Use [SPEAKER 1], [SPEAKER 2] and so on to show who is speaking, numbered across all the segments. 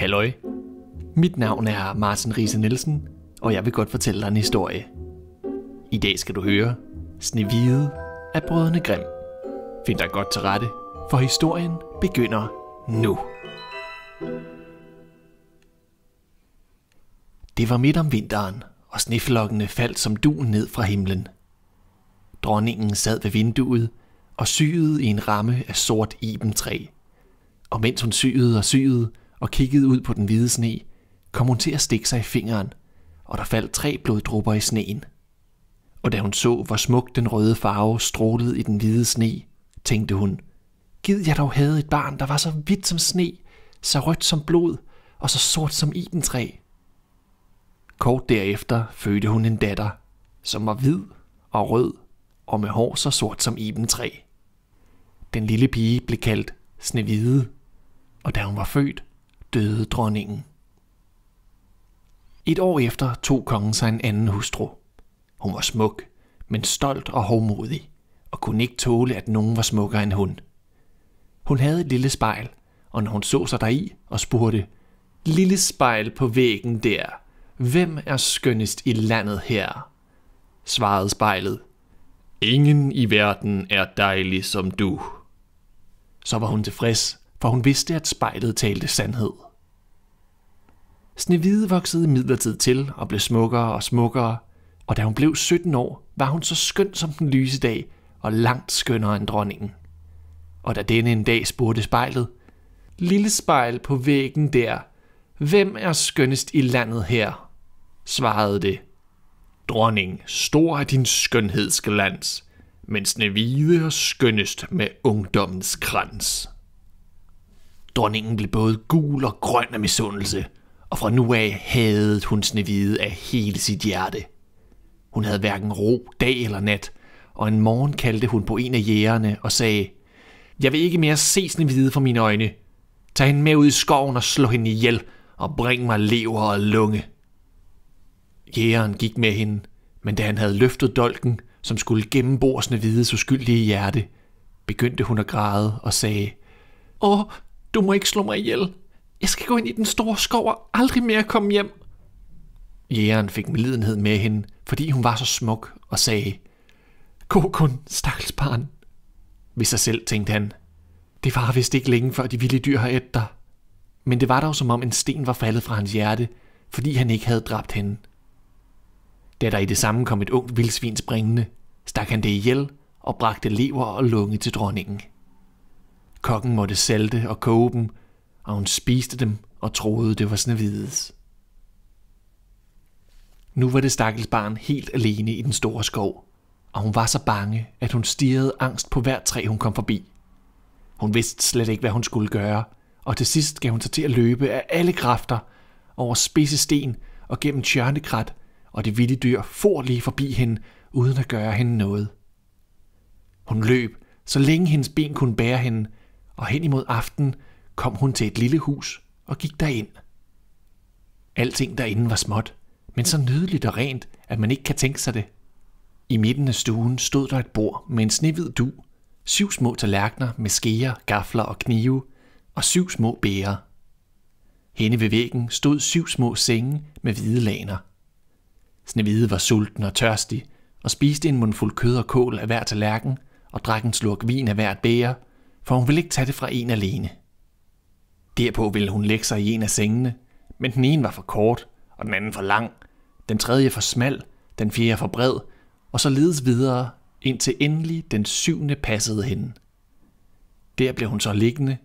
[SPEAKER 1] Halløj. Mit navn er Martin Riese Nielsen, og jeg vil godt fortælle dig en historie. I dag skal du høre Snevide af Brødrene Grimm. Find dig godt til rette, for historien begynder nu. Det var midt om vinteren, og sneflokkene faldt som duen ned fra himlen. Dronningen sad ved vinduet og syede i en ramme af sort ibentræ. Og mens hun syede og syede, og kiggede ud på den hvide sne, kom hun til at stikke sig i fingeren, og der faldt tre bloddrupper i sneen. Og da hun så, hvor smuk den røde farve strålede i den hvide sne, tænkte hun, Gid jeg dog havde et barn, der var så hvidt som sne, så rødt som blod og så sort som identræ. Kort derefter fødte hun en datter, som var hvid og rød og med hår så sort som ibentræ. Den lille pige blev kaldt Snevide, og da hun var født, døde dronningen. Et år efter tog kongen sig en anden hustru. Hun var smuk, men stolt og hovmodig, og kunne ikke tåle, at nogen var smukkere end hun. Hun havde et lille spejl, og når hun så sig deri og spurgte, Lille spejl på væggen der, hvem er skønnest i landet her? svarede spejlet, Ingen i verden er dejlig som du. Så var hun tilfreds, for hun vidste, at spejlet talte sandhed. Snevide voksede midlertid til og blev smukkere og smukkere, og da hun blev 17 år, var hun så skøn som den lyse dag og langt skønnere end dronningen. Og da denne en dag spurgte spejlet, Lille spejl på væggen der, hvem er skønnest i landet her? svarede det. Dronning, stor er din skønhedsglans, men Snevide er skønnest med ungdommens krans. Dronningen blev både gul og grøn af misundelse – og fra nu af havde hun Snevide af hele sit hjerte. Hun havde hverken ro dag eller nat, og en morgen kaldte hun på en af jægerne og sagde, Jeg vil ikke mere se Snevide for mine øjne. Tag hende med ud i skoven og slå hende ihjel, og bring mig lever og lunge. Jægeren gik med hende, men da han havde løftet dolken, som skulle gennembore Snevides uskyldige hjerte, begyndte hun at græde og sagde, Åh, du må ikke slå mig ihjel. Jeg skal gå ind i den store skov og aldrig mere komme hjem. Jægeren fik medlidenhed med hende, fordi hun var så smuk og sagde, Gå kun, stakkels barn. Ved sig selv tænkte han, det var vist ikke længe før de vilde dyr har ædt dig. Men det var dog som om en sten var faldet fra hans hjerte, fordi han ikke havde dræbt hende. Da der i det samme kom et ungt vildsvin springende, stak han det ihjel og bragte lever og lunge til dronningen. Kokken måtte salte og koge dem, og hun spiste dem og troede, det var Snevides. Nu var det stakkels barn helt alene i den store skov, og hun var så bange, at hun stirrede angst på hvert træ, hun kom forbi. Hun vidste slet ikke, hvad hun skulle gøre, og til sidst gav hun sig til at løbe af alle kræfter over spidse sten og gennem tjørnekrat, og det vilde dyr for lige forbi hende, uden at gøre hende noget. Hun løb, så længe hendes ben kunne bære hende, og hen imod aften kom hun til et lille hus og gik derind. Alting derinde var småt, men så nydeligt og rent, at man ikke kan tænke sig det. I midten af stuen stod der et bord med en snehvid du, syv små tallerkener med skeer, gafler og knive, og syv små bærer. Hende ved væggen stod syv små senge med hvide laner. Snevide var sulten og tørstig, og spiste en mundfuld kød og kål af hver tallerken, og drak en slurk vin af hvert bæger, for hun ville ikke tage det fra en alene. Derpå ville hun lægge sig i en af sengene, men den ene var for kort, og den anden for lang, den tredje for smal, den fjerde for bred, og så ledes videre, indtil endelig den syvende passede hende. Der blev hun så liggende,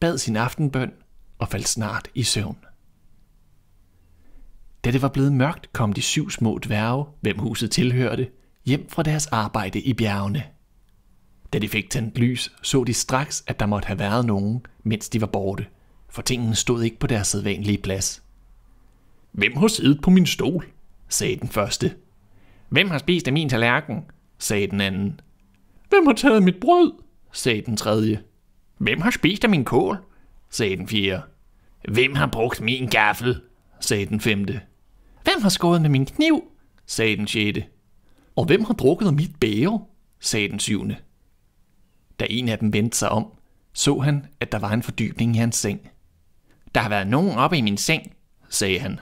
[SPEAKER 1] bad sin aftenbøn og faldt snart i søvn. Da det var blevet mørkt, kom de syv små dværge, hvem huset tilhørte, hjem fra deres arbejde i bjergene. Da de fik tændt lys, så de straks, at der måtte have været nogen, mens de var borte – for tingene stod ikke på deres sædvanlige plads. Hvem har siddet på min stol? sagde den første. Hvem har spist af min tallerken? sagde den anden. Hvem har taget mit brød? sagde den tredje. Hvem har spist af min kål? sagde den fjerde. Hvem har brugt min gaffel? sagde den femte. Hvem har skåret med min kniv? sagde den sjette. Og hvem har drukket af mit bæger? sagde den syvende. Da en af dem vendte sig om, så han, at der var en fordybning i hans seng. Der har været nogen oppe i min seng, sagde han.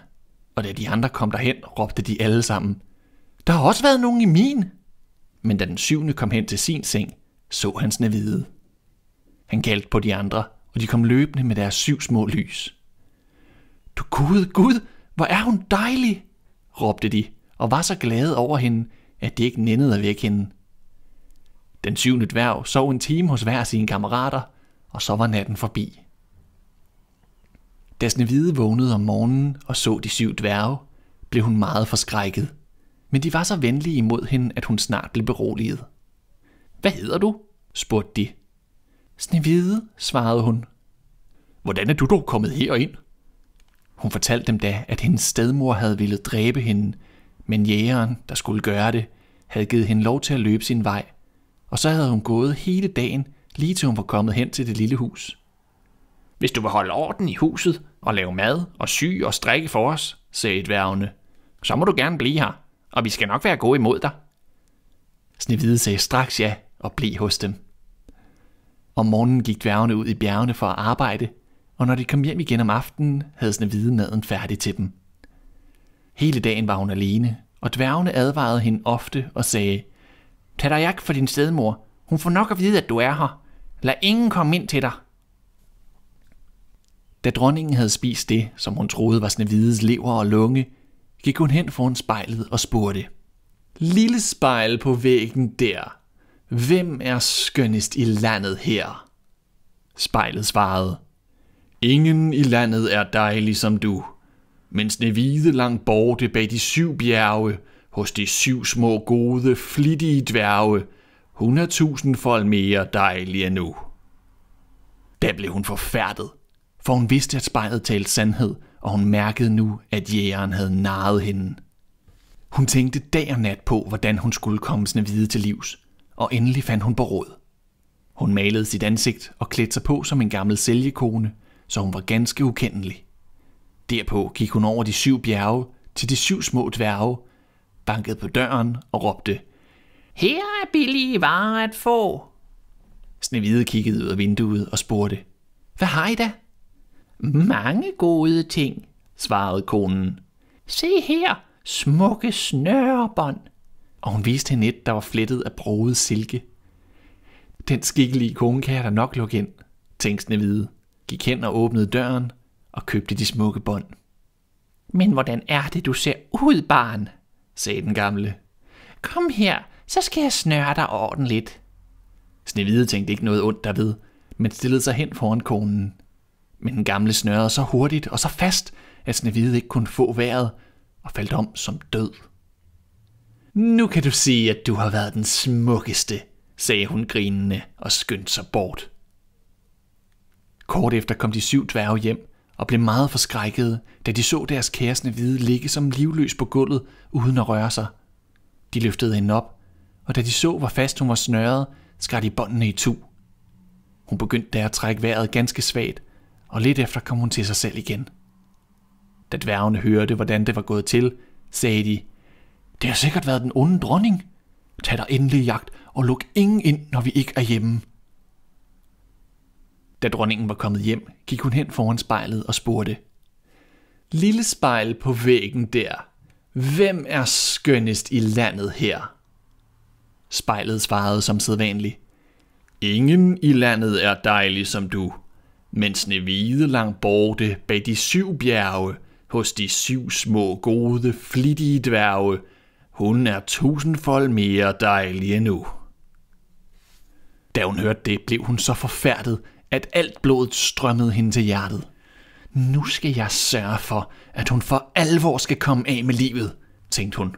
[SPEAKER 1] Og da de andre kom derhen, råbte de alle sammen. Der har også været nogen i min. Men da den syvende kom hen til sin seng, så han Snevide. Han galt på de andre, og de kom løbende med deres syv små lys. Du gud, gud, hvor er hun dejlig, råbte de, og var så glade over hende, at det ikke nændede at vække hende. Den syvende dværg sov en time hos hver sine kammerater, og så var natten forbi. Da Snevide vågnede om morgenen og så de syv dværge, blev hun meget forskrækket. Men de var så venlige imod hende, at hun snart blev beroliget. Hvad hedder du? spurgte de. Snevide, svarede hun. Hvordan er du dog kommet herind? Hun fortalte dem da, at hendes stedmor havde ville dræbe hende, men jægeren, der skulle gøre det, havde givet hende lov til at løbe sin vej, og så havde hun gået hele dagen, lige til hun var kommet hen til det lille hus. Hvis du vil holde orden i huset, og lave mad og sy og strikke for os, sagde dværgene. Så må du gerne blive her, og vi skal nok være gode imod dig. Snevide sagde straks ja og blev hos dem. Om morgenen gik dværgene ud i bjergene for at arbejde, og når de kom hjem igen om aftenen, havde Snevide maden færdig til dem. Hele dagen var hun alene, og dværgene advarede hende ofte og sagde, Tag dig jak for din stedmor. Hun får nok at vide, at du er her. Lad ingen komme ind til dig. Da dronningen havde spist det, som hun troede var Snevides lever og lunge, gik hun hen foran spejlet og spurgte. Lille spejl på væggen der. Hvem er skønnest i landet her? Spejlet svarede. Ingen i landet er dejlig som du. Men Snevide langt borte bag de syv bjerge, hos de syv små gode, flittige dværge, hun er tusindfold mere dejlig end nu. Da blev hun forfærdet for hun vidste, at spejlet talte sandhed, og hun mærkede nu, at jægeren havde narret hende. Hun tænkte dag og nat på, hvordan hun skulle komme hvide til livs, og endelig fandt hun på råd. Hun malede sit ansigt og klædte sig på som en gammel sælgekone, så hun var ganske ukendelig. Derpå gik hun over de syv bjerge til de syv små dværge, bankede på døren og råbte, Her er billige varer at få. Snevide kiggede ud af vinduet og spurgte, Hvad har I da? Mm-hmm. Mange gode ting, svarede konen. Se her, smukke snørebånd. Og hun viste hende et, der var flettet af broet silke. Den skikkelige kone kan jeg da nok lukke ind, tænkte Snevide, gik hen og åbnede døren og købte de smukke bånd. Men hvordan er det, du ser ud, barn, sagde den gamle. Kom her, så skal jeg snøre dig ordentligt. Snevide tænkte ikke noget ondt derved, men stillede sig hen foran konen. Men den gamle snørrede så hurtigt og så fast, at Snevide ikke kunne få vejret og faldt om som død. Nu kan du sige, at du har været den smukkeste, sagde hun grinende og skyndte sig bort. Kort efter kom de syv dværge hjem og blev meget forskrækkede, da de så deres kæresne hvide ligge som livløs på gulvet, uden at røre sig. De løftede hende op, og da de så, hvor fast hun var snørret, skar de båndene i tu. Hun begyndte der at trække vejret ganske svagt, og lidt efter kom hun til sig selv igen. Da dværgene hørte, hvordan det var gået til, sagde de, Det har sikkert været den onde dronning. Tag dig endelig jagt og luk ingen ind, når vi ikke er hjemme. Da dronningen var kommet hjem, gik hun hen foran spejlet og spurgte, Lille spejl på væggen der, hvem er skønnest i landet her? Spejlet svarede som sædvanligt, Ingen i landet er dejlig som du mens Nevide langt borte bag de syv bjerge, hos de syv små gode, flittige dværge, hun er tusindfold mere dejlig endnu. Da hun hørte det, blev hun så forfærdet, at alt blodet strømmede hende til hjertet. Nu skal jeg sørge for, at hun for alvor skal komme af med livet, tænkte hun.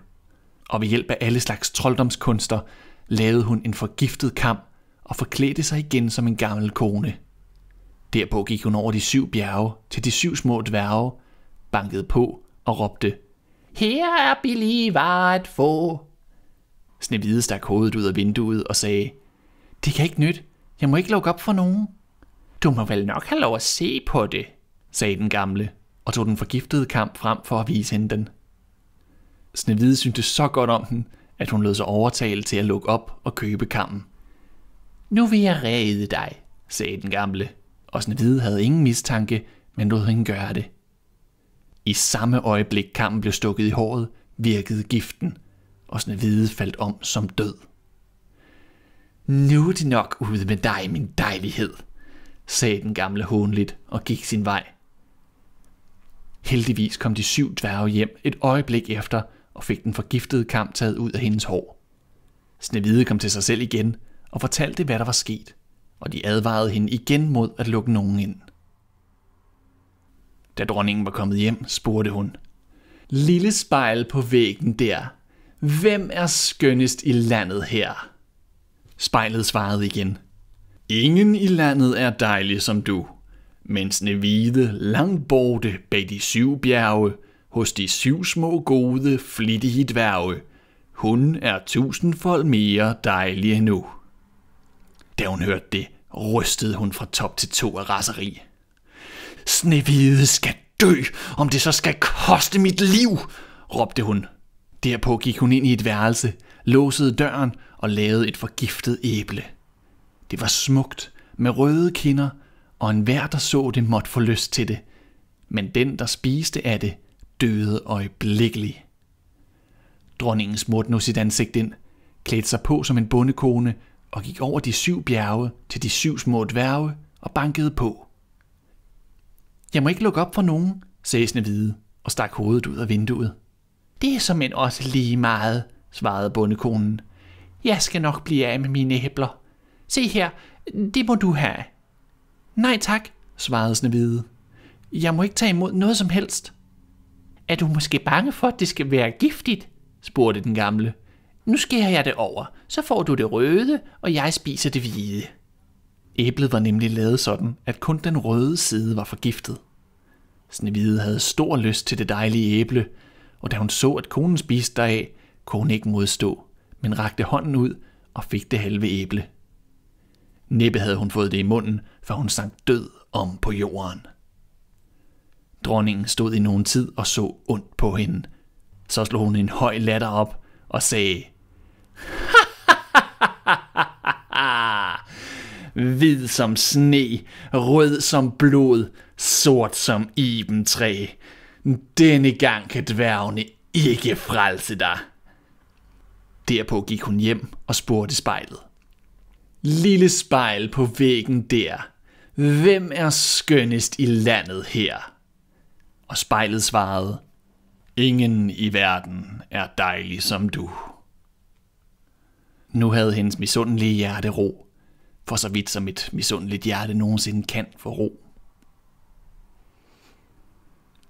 [SPEAKER 1] Og ved hjælp af alle slags trolddomskunster lavede hun en forgiftet kamp og forklædte sig igen som en gammel kone. Derpå gik hun over de syv bjerge til de syv små dværge, bankede på og råbte, Her er billige var at få. Snevide stak hovedet ud af vinduet og sagde, Det kan ikke nyt. Jeg må ikke lukke op for nogen. Du må vel nok have lov at se på det, sagde den gamle, og tog den forgiftede kamp frem for at vise hende den. Snevide syntes så godt om den, at hun lød sig overtale til at lukke op og købe kampen. Nu vil jeg redde dig, sagde den gamle, og Snevide havde ingen mistanke, men lod hende gøre det. I samme øjeblik kampen blev stukket i håret, virkede giften, og Snevide faldt om som død. Nu er det nok ude med dig, min dejlighed, sagde den gamle hånligt og gik sin vej. Heldigvis kom de syv dværge hjem et øjeblik efter og fik den forgiftede kamp taget ud af hendes hår. Snevide kom til sig selv igen og fortalte, hvad der var sket og de advarede hende igen mod at lukke nogen ind. Da dronningen var kommet hjem, spurgte hun, Lille spejl på væggen der, hvem er skønnest i landet her? Spejlet svarede igen, Ingen i landet er dejlig som du, men Snevide langt borte bag de syv bjerge, hos de syv små gode, flittige dværge. Hun er tusindfold mere dejlig endnu. Da hun hørte det, rystede hun fra top til to af raseri. Snevide skal dø, om det så skal koste mit liv, råbte hun. Derpå gik hun ind i et værelse, låsede døren og lavede et forgiftet æble. Det var smukt, med røde kinder, og enhver, der så det, måtte få lyst til det. Men den, der spiste af det, døde øjeblikkeligt. Dronningen smurte nu sit ansigt ind, klædte sig på som en bondekone og gik over de syv bjerge til de syv små dværge og bankede på. Jeg må ikke lukke op for nogen, sagde Snevide og stak hovedet ud af vinduet. Det er som en også lige meget, svarede bondekonen. Jeg skal nok blive af med mine æbler. Se her, det må du have. Nej tak, svarede Snevide. Jeg må ikke tage imod noget som helst. Er du måske bange for, at det skal være giftigt? spurgte den gamle. Nu skærer jeg det over, så får du det røde, og jeg spiser det hvide. Æblet var nemlig lavet sådan, at kun den røde side var forgiftet. Snevide havde stor lyst til det dejlige æble, og da hun så, at konen spiste deraf, kunne hun ikke modstå, men rakte hånden ud og fik det halve æble. Næppe havde hun fået det i munden, for hun sank død om på jorden. Dronningen stod i nogen tid og så ondt på hende. Så slog hun en høj latter op og sagde, hvid som sne, rød som blod, sort som ibentræ. Denne gang kan dværgene ikke frelse dig. Derpå gik hun hjem og spurgte spejlet. Lille spejl på væggen der, hvem er skønnest i landet her? Og spejlet svarede, ingen i verden er dejlig som du. Nu havde hendes misundelige hjerte ro, for så vidt som et misundeligt hjerte nogensinde kan få ro.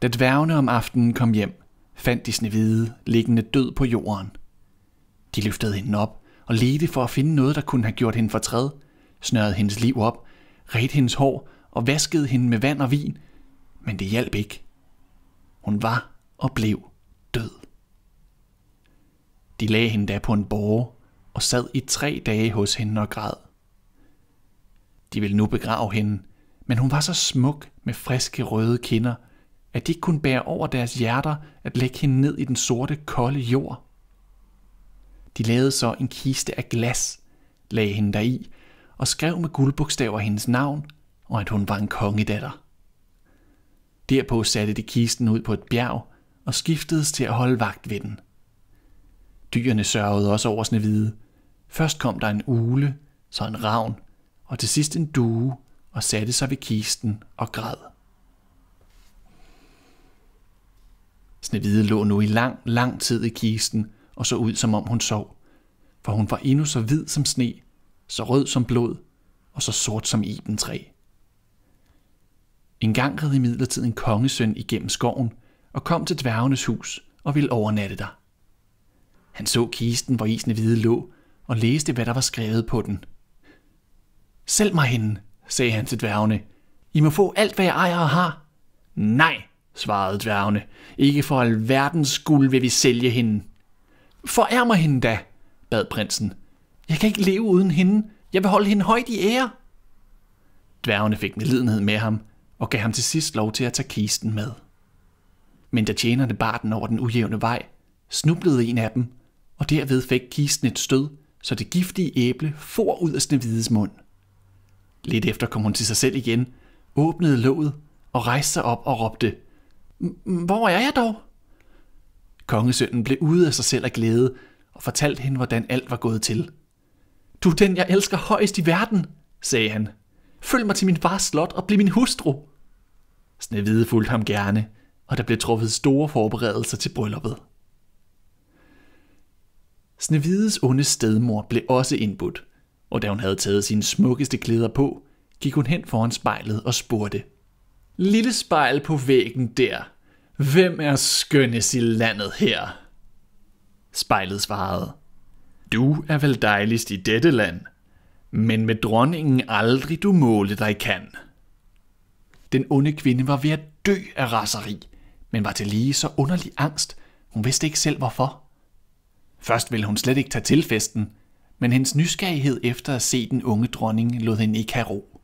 [SPEAKER 1] Da dværgene om aftenen kom hjem, fandt de Snevide liggende død på jorden. De løftede hende op og ledte for at finde noget, der kunne have gjort hende fortræd, snørede hendes liv op, redte hendes hår og vaskede hende med vand og vin, men det hjalp ikke. Hun var og blev død. De lagde hende da på en borge og sad i tre dage hos hende og græd. De ville nu begrave hende, men hun var så smuk med friske røde kinder, at de ikke kunne bære over deres hjerter at lægge hende ned i den sorte, kolde jord. De lavede så en kiste af glas, lagde hende deri og skrev med guldbogstaver hendes navn og at hun var en kongedatter. Derpå satte de kisten ud på et bjerg og skiftedes til at holde vagt ved den. Dyrene sørgede også over Snevide. Først kom der en ule, så en ravn, og til sidst en due og satte sig ved kisten og græd. Snevide lå nu i lang, lang tid i kisten og så ud, som om hun sov, for hun var endnu så hvid som sne, så rød som blod og så sort som ibentræ. En gang red imidlertid en kongesøn igennem skoven og kom til dværgenes hus og ville overnatte der. Han så kisten, hvor isene hvide lå, og læste, hvad der var skrevet på den – Sælg mig hende, sagde han til dværgene. I må få alt, hvad jeg ejer og har. Nej, svarede dværgene. Ikke for alverdens guld vil vi sælge hende. Forær mig hende da, bad prinsen. Jeg kan ikke leve uden hende. Jeg vil holde hende højt i ære. Dværgene fik medlidenhed med ham og gav ham til sidst lov til at tage kisten med. Men da tjenerne bar den over den ujævne vej, snublede en af dem, og derved fik kisten et stød, så det giftige æble for ud af Snevides mund. Lidt efter kom hun til sig selv igen, åbnede låget og rejste sig op og råbte, Hvor er jeg dog? Kongesønnen blev ude af sig selv af glæde og fortalte hende, hvordan alt var gået til. Du er den, jeg elsker højst i verden, sagde han. Følg mig til min fars slot og bliv min hustru. Snevide fulgte ham gerne, og der blev truffet store forberedelser til brylluppet. Snevides onde stedmor blev også indbudt, og da hun havde taget sine smukkeste klæder på, gik hun hen foran spejlet og spurgte. Lille spejl på væggen der. Hvem er skønnes i landet her? Spejlet svarede. Du er vel dejligst i dette land, men med dronningen aldrig du måle dig kan. Den onde kvinde var ved at dø af raseri, men var til lige så underlig angst, hun vidste ikke selv hvorfor. Først ville hun slet ikke tage til festen, men hendes nysgerrighed efter at se den unge dronning lod hende ikke have ro.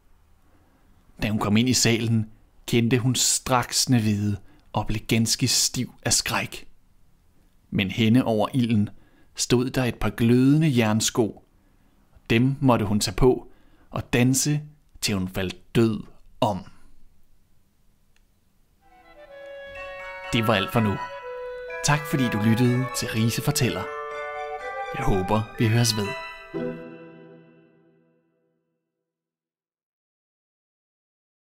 [SPEAKER 1] Da hun kom ind i salen, kendte hun straks nevide og blev ganske stiv af skræk. Men henne over ilden stod der et par glødende jernsko. Dem måtte hun tage på og danse, til hun faldt død om. Det var alt for nu. Tak fordi du lyttede til Rise Fortæller. Jeg håber, vi høres ved. Thank you.